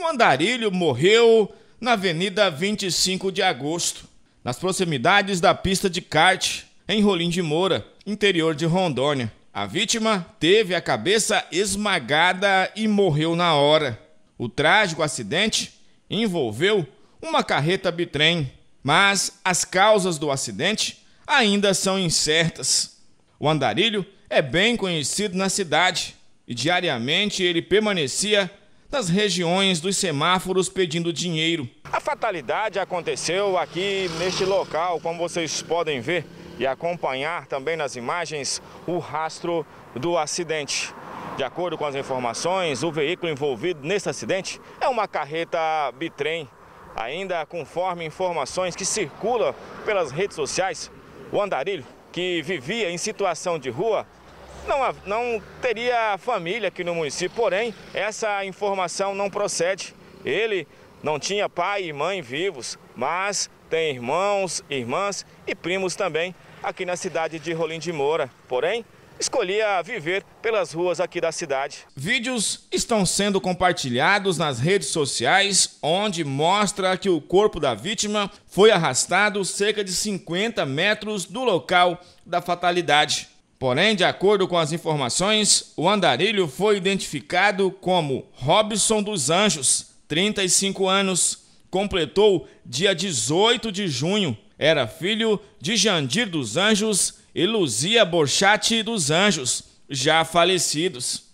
Um andarilho morreu na Avenida 25 de Agosto, nas proximidades da pista de kart, em Rolim de Moura, interior de Rondônia. A vítima teve a cabeça esmagada e morreu na hora. O trágico acidente envolveu uma carreta bitrem, mas as causas do acidente ainda são incertas. O andarilho é bem conhecido na cidade e diariamente ele permanecia das regiões dos semáforos pedindo dinheiro. A fatalidade aconteceu aqui neste local, como vocês podem ver e acompanhar também nas imagens o rastro do acidente. De acordo com as informações, o veículo envolvido nesse acidente é uma carreta bitrem. Ainda conforme informações que circulam pelas redes sociais, o andarilho, que vivia em situação de rua, não, não teria família aqui no município, porém, essa informação não procede. Ele não tinha pai e mãe vivos, mas tem irmãos, irmãs e primos também aqui na cidade de Rolim de Moura. Porém, escolhia viver pelas ruas aqui da cidade. Vídeos estão sendo compartilhados nas redes sociais, onde mostra que o corpo da vítima foi arrastado cerca de 50 metros do local da fatalidade. Porém, de acordo com as informações, o andarilho foi identificado como Robson dos Anjos, 35 anos, completou dia 18 de junho. Era filho de Jandir dos Anjos e Luzia Borchati dos Anjos, já falecidos.